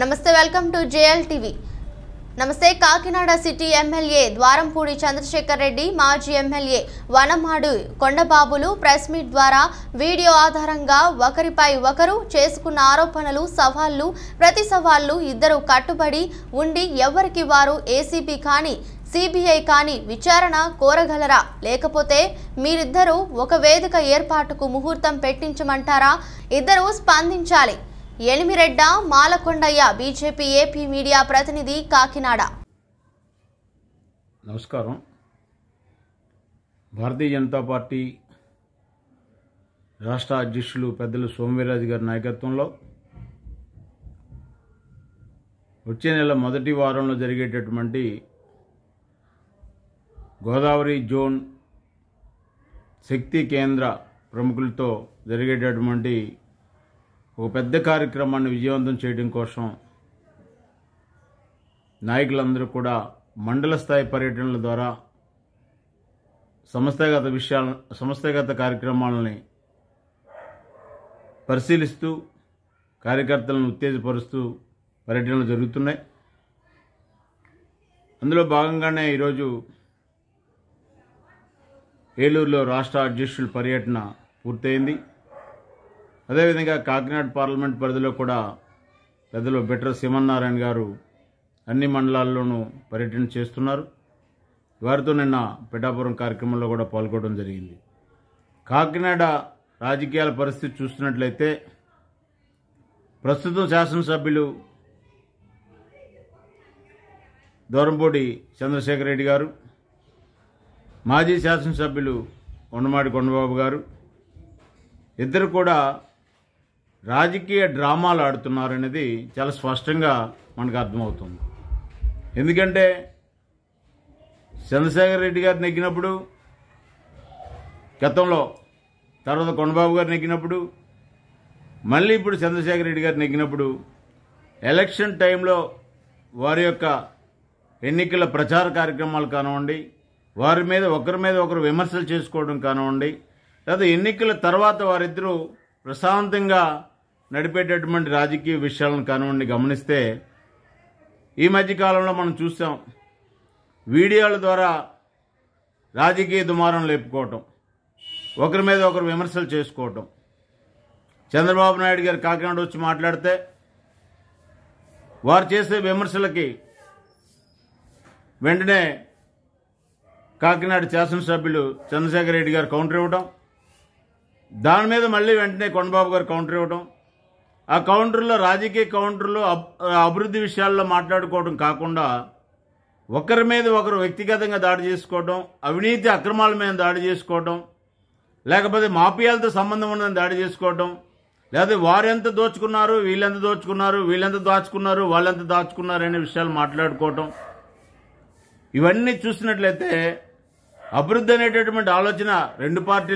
నమస్తే welcome to JL TV నమస్తే Kakinada city MLA Dwarampudi Chandrashekar Reddy మాజీ ఎమ్మెల్యే వనమాడు కొండబాబులు ప్రెస్ మీట్ ద్వారా వీడియో ఆధారంగా ఒకరిపై ఒకరు చేసుకున్న ఆరోపణలు సవాళ్లు ప్రతి సవాళ్లు ఇద్దరు కట్టుబడి ఉండి ఎవరికి వారు ఏసీబీ కానీ సిబిఐ కానీ విచారణ కోరగలరా లేకపోతే మీరిద్దరూ ఒక వేదిక ఏర్పాటుకు ముహూర్తం పెట్టించమంటారా ఇద్దరూ స్పందించాలి ఎనిమిరెడ్డ మాలకొండయ్య బీజేపీ ఏపీ మీడియా ప్రతినిధి కాకినాడ నమస్కారం భారతీయ జనతా పార్టీ రాష్ట్ర అధ్యక్షులు పెద్దలు సోమవీరాజు గారి నాయకత్వంలో వచ్చే నెల మొదటి వారంలో జరిగేటటువంటి గోదావరి జోన్ శక్తి కేంద్ర ప్రముఖులతో జరిగేటటువంటి ఒక పెద్ద కార్యక్రమాన్ని విజయవంతం చేయడం కోసం నాయకులందరూ కూడా మండల స్థాయి పర్యటనల ద్వారా సంస్థాగత విషయాల సంస్థాగత కార్యక్రమాలని పరిశీలిస్తూ కార్యకర్తలను ఉత్తేజపరుస్తూ పర్యటనలు జరుగుతున్నాయి అందులో భాగంగానే ఈరోజు ఏలూరులో రాష్ట్ర అధ్యక్షుల పర్యటన పూర్తయింది అదేవిధంగా కాకినాడ పార్లమెంట్ పరిధిలో కూడా పెద్దలు బిట్ర సింహనారాయణ గారు అన్ని మండలాల్లోనూ పర్యటన చేస్తున్నారు వారితో నిన్న పిఠాపురం కార్యక్రమంలో కూడా పాల్గొనడం జరిగింది కాకినాడ రాజకీయాల పరిస్థితి చూస్తున్నట్లయితే ప్రస్తుతం శాసనసభ్యులు దూరంపూడి చంద్రశేఖర్ రెడ్డి గారు మాజీ శాసనసభ్యులు ఉండమాడి కొండబాబు గారు ఇద్దరు కూడా రాజకీయ డ్రామాలు ఆడుతున్నారనేది చాలా స్పష్టంగా మనకు అర్థమవుతుంది ఎందుకంటే చంద్రశేఖర్ రెడ్డి గారు నెగ్గినప్పుడు గతంలో తర్వాత కొండబాబు గారు నెగ్గినప్పుడు మళ్ళీ ఇప్పుడు చంద్రశేఖర్ రెడ్డి గారు నెగ్గినప్పుడు ఎలక్షన్ టైంలో వారి యొక్క ఎన్నికల ప్రచార కార్యక్రమాలు కానివ్వండి వారి మీద ఒకరి మీద ఒకరు విమర్శలు చేసుకోవడం కానివ్వండి లేదా ఎన్నికల తర్వాత వారిద్దరూ ప్రశాంతంగా నడిపేటటువంటి రాజకీయ విషయాలను కానివ్వండి గమనిస్తే ఈ మధ్యకాలంలో మనం చూసాం వీడియోల ద్వారా రాజకీయ దుమారం లేపుకోవటం ఒకరి మీద ఒకరు విమర్శలు చేసుకోవటం చంద్రబాబు నాయుడు గారు కాకినాడ వచ్చి మాట్లాడితే వారు చేసే విమర్శలకి వెంటనే కాకినాడ శాసనసభ్యులు చంద్రశేఖర రెడ్డి గారు కౌంటర్ ఇవ్వడం దాని మీద మళ్ళీ వెంటనే కొండబాబు గారు కౌంటర్ ఇవ్వడం ఆ కౌంటర్లో రాజకీయ కౌంటర్లో అభివృద్ధి విషయాల్లో మాట్లాడుకోవడం కాకుండా ఒకరి మీద ఒకరు వ్యక్తిగతంగా దాడి చేసుకోవడం అవినీతి అక్రమాల మీద దాడి చేసుకోవడం లేకపోతే మాఫియాలతో సంబంధం ఉన్నదని దాడి చేసుకోవడం లేదా ఎంత దోచుకున్నారు వీళ్ళెంత దోచుకున్నారు వీళ్ళెంత దాచుకున్నారు వాళ్ళెంత దాచుకున్నారు అనే విషయాలు మాట్లాడుకోవటం ఇవన్నీ చూసినట్లయితే అభివృద్ధి అనేటటువంటి ఆలోచన రెండు పార్టీలు